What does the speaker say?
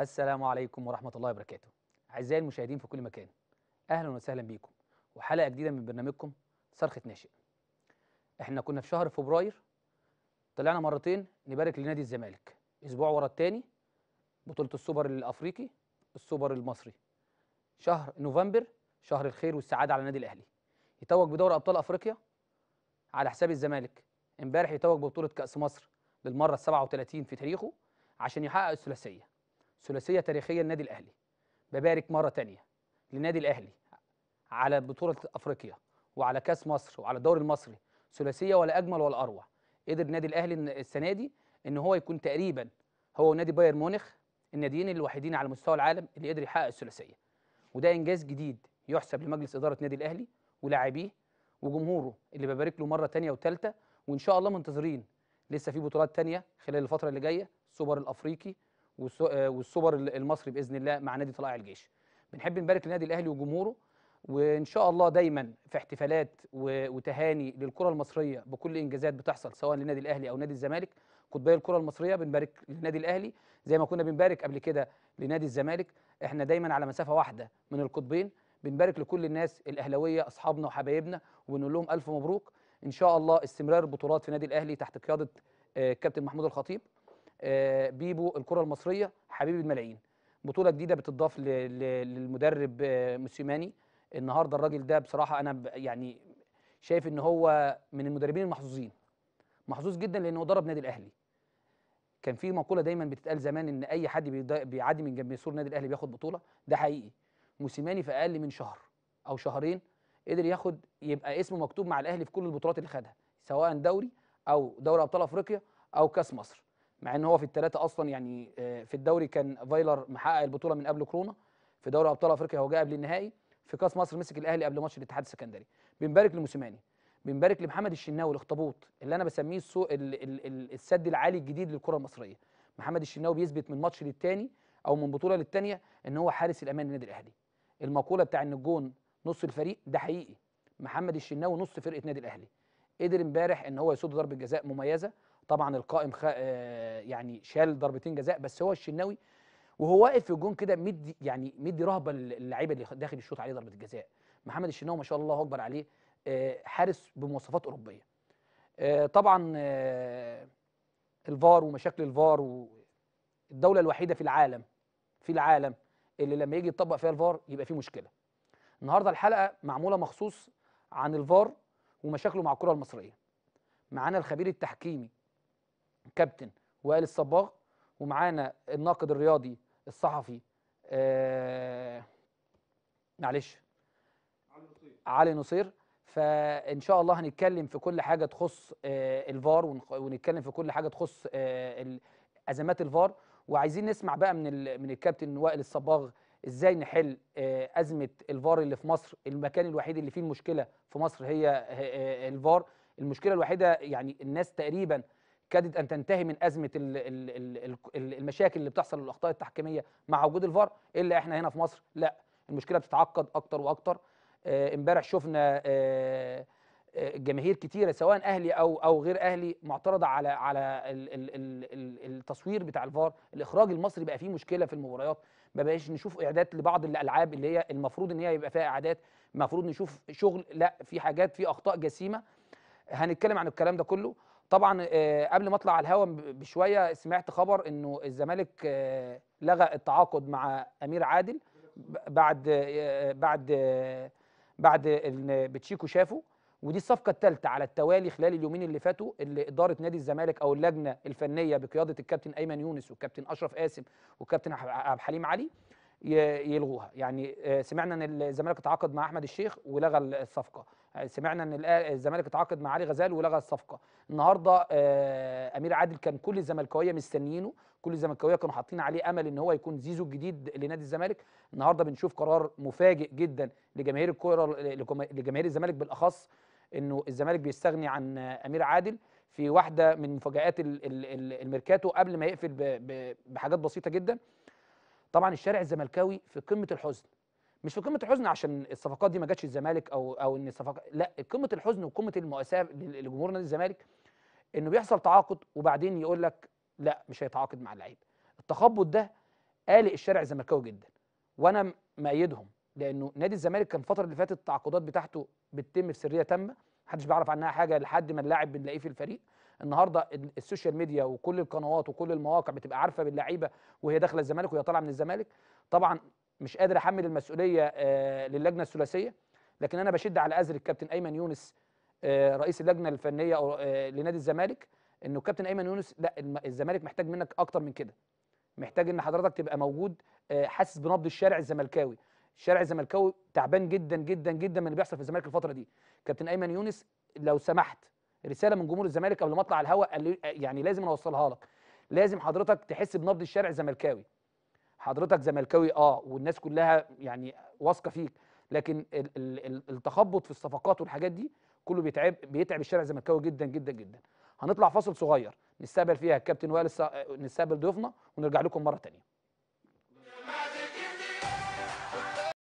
السلام عليكم ورحمة الله وبركاته أعزائي المشاهدين في كل مكان أهلا وسهلا بيكم وحلقة جديدة من برنامجكم صرخة ناشئ احنا كنا في شهر فبراير طلعنا مرتين نبارك لنادي الزمالك أسبوع ورا التاني بطولة السوبر الأفريقي السوبر المصري شهر نوفمبر شهر الخير والسعادة على النادي الأهلي يتوج بدوري أبطال أفريقيا على حساب الزمالك امبارح يتوج ببطولة كأس مصر للمرة 37 في تاريخه عشان يحقق الثلاثية ثلاثيه تاريخيه للنادي الاهلي ببارك مره تانية للنادي الاهلي على بطوله افريقيا وعلى كاس مصر وعلى الدوري المصري ثلاثيه ولا اجمل ولا اروع قدر النادي الاهلي السنه دي ان هو يكون تقريبا هو ونادي بايرن ميونخ الناديين الوحيدين على مستوى العالم اللي قدر يحقق الثلاثيه وده انجاز جديد يحسب لمجلس اداره النادي الاهلي ولاعبيه وجمهوره اللي ببارك له مره تانية وثالثه وان شاء الله منتظرين لسه في بطولات تانية خلال الفتره اللي جايه السوبر الافريقي آه، والسوبر المصري باذن الله مع نادي طلائع الجيش بنحب نبارك للنادي الاهلي وجمهوره وان شاء الله دايما في احتفالات وتهاني للكره المصريه بكل انجازات بتحصل سواء للنادي الاهلي او نادي الزمالك قطبي الكره المصريه بنبارك للنادي الاهلي زي ما كنا بنبارك قبل كده لنادي الزمالك احنا دايما على مسافه واحده من القطبين بنبارك لكل الناس الاهلاويه اصحابنا وحبايبنا وبنقول لهم الف مبروك ان شاء الله استمرار بطولات في نادي الاهلي تحت قياده الكابتن آه، محمود الخطيب آه، بيبو الكره المصريه حبيب الملايين بطوله جديده بتضاف للمدرب آه، موسيماني النهارده الراجل ده بصراحه انا يعني شايف ان هو من المدربين المحظوظين محظوظ جدا لانه ضرب نادي الاهلي كان في مقوله دايما بتتقال زمان ان اي حد بيعدي من جنب سور النادي الاهلي بياخد بطوله ده حقيقي موسيماني في اقل من شهر او شهرين قدر ياخد يبقى اسمه مكتوب مع الاهلي في كل البطولات اللي خدها سواء دوري او دوري ابطال افريقيا او كاس مصر مع ان هو في الثلاثه اصلا يعني آه، في الدوري كان فايلر محقق البطوله من قبل كورونا في دوري ابطال افريقيا هو جاء قبل النهائي في كاس مصر مسك الاهلي قبل ماتش الاتحاد السكندري بنبارك لموسيماني بنبارك لمحمد الشناوي الاخطبوط اللي انا بسميه السو... ال... ال... السد العالي الجديد للكره المصريه محمد الشناوي بيثبت من ماتش للتاني او من بطوله للتانيه ان هو حارس الامان للنادي الاهلي المقوله بتاع ان الجون نص الفريق ده حقيقي محمد الشناوي نص فرقه نادي الاهلي قدر امبارح ان هو يصد ضربه جزاء مميزه طبعا القائم خ... آه، يعني شال ضربتين جزاء بس هو الشناوي وهو واقف في الجون كده مدي يعني مدي رهبه للعيبه اللي داخل يشوط عليه ضربه الجزاء محمد الشناوي ما شاء الله اكبر عليه آه، حارس بمواصفات اوروبيه آه، طبعا الفار ومشاكل الفار الدوله الوحيده في العالم في العالم اللي لما يجي يطبق فيها الفار يبقى فيه مشكله النهارده الحلقه معموله مخصوص عن الفار ومشاكله مع الكره المصريه معانا الخبير التحكيمي كابتن وائل الصباغ ومعانا الناقد الرياضي الصحفي آه معلش علي نصير فان شاء الله هنتكلم في كل حاجه تخص آه الفار ونتكلم في كل حاجه تخص آه ازمات الفار وعايزين نسمع بقى من من الكابتن وائل الصباغ ازاي نحل آه، ازمه الفار اللي في مصر المكان الوحيد اللي فيه المشكله في مصر هي آه، آه، الفار المشكله الوحيده يعني الناس تقريبا كادت ان تنتهي من ازمه الـ الـ الـ المشاكل اللي بتحصل والاخطاء التحكيميه مع وجود الفار الا احنا هنا في مصر لا المشكله بتتعقد اكتر واكتر آه، امبارح شفنا آه، آه، جماهير كتيره سواء اهلي او او غير اهلي معترضه على على التصوير بتاع الفار الاخراج المصري بقى فيه مشكله في المباريات ما بقاش نشوف اعداد لبعض الالعاب اللي هي المفروض ان هي يبقى فيها اعداد المفروض نشوف شغل لا في حاجات في اخطاء جسيمه هنتكلم عن الكلام ده كله طبعا آه، قبل ما اطلع على الهوا بشويه سمعت خبر انه الزمالك آه، لغى التعاقد مع امير عادل بعد آه، بعد بعد ان بتشيكو شافه ودي الصفقه الثالثه على التوالي خلال اليومين اللي فاتوا اللي اداره نادي الزمالك او اللجنه الفنيه بقياده الكابتن ايمن يونس والكابتن اشرف قاسم والكابتن عبد الحليم علي يلغوها يعني سمعنا ان الزمالك تعاقد مع احمد الشيخ ولغى الصفقه سمعنا ان الزمالك اتعاقد مع علي غزال ولغى الصفقه النهارده آه، امير عادل كان كل الزملكاويه مستنيينه كل الزملكاويه كانوا حاطين عليه امل ان هو يكون زيزو الجديد لنادي الزمالك النهارده بنشوف قرار مفاجئ جدا لجماهير الكوره لجماهير الزمالك بالاخص انه الزمالك بيستغني عن امير عادل في واحده من مفاجات الميركاتو قبل ما يقفل بحاجات بسيطه جدا طبعا الشارع الزملكاوي في قمه الحزن مش في قمه الحزن عشان الصفقات دي ما جاتش الزمالك او او ان الصفقات لا قمه الحزن وقمه المؤاساه لجمهور نادي الزمالك انه بيحصل تعاقد وبعدين يقول لك لا مش هيتعاقد مع اللعيب التخبط ده قالق الشارع الزملكاوي جدا وانا مأيدهم لانه نادي الزمالك كان الفتره اللي فاتت التعاقدات بتاعته بتتم في سريه تامه محدش بيعرف عنها حاجه لحد ما اللاعب بنلاقيه في الفريق النهارده السوشيال ميديا وكل القنوات وكل المواقع بتبقى عارفه باللعيبه وهي داخله الزمالك وهي طالعه من الزمالك طبعا مش قادر احمل المسؤوليه آه، للجنه الثلاثيه لكن انا بشد على ازر الكابتن ايمن يونس آه، رئيس اللجنه الفنيه آه، لنادي الزمالك انه الكابتن ايمن يونس لا الزمالك محتاج منك اكتر من كده محتاج ان حضرتك تبقى موجود حاسس بنبض الشارع الزملكاوي الشارع الزملكاوي تعبان جدا جدا جدا من اللي بيحصل في الزمالك الفتره دي كابتن ايمن يونس لو سمحت رساله من جمهور الزمالك قبل ما اطلع على الهواء يعني لازم اوصلها لك لازم حضرتك تحس بنبض الشارع الزملكاوي حضرتك زملكاوي اه والناس كلها يعني واثقه فيك لكن ال ال التخبط في الصفقات والحاجات دي كله بيتعب بيتعب الشارع الزملكاوي جدا جدا جدا هنطلع فاصل صغير نستقبل فيها الكابتن وائل نستقبل ضيوفنا ونرجع لكم مره ثانيه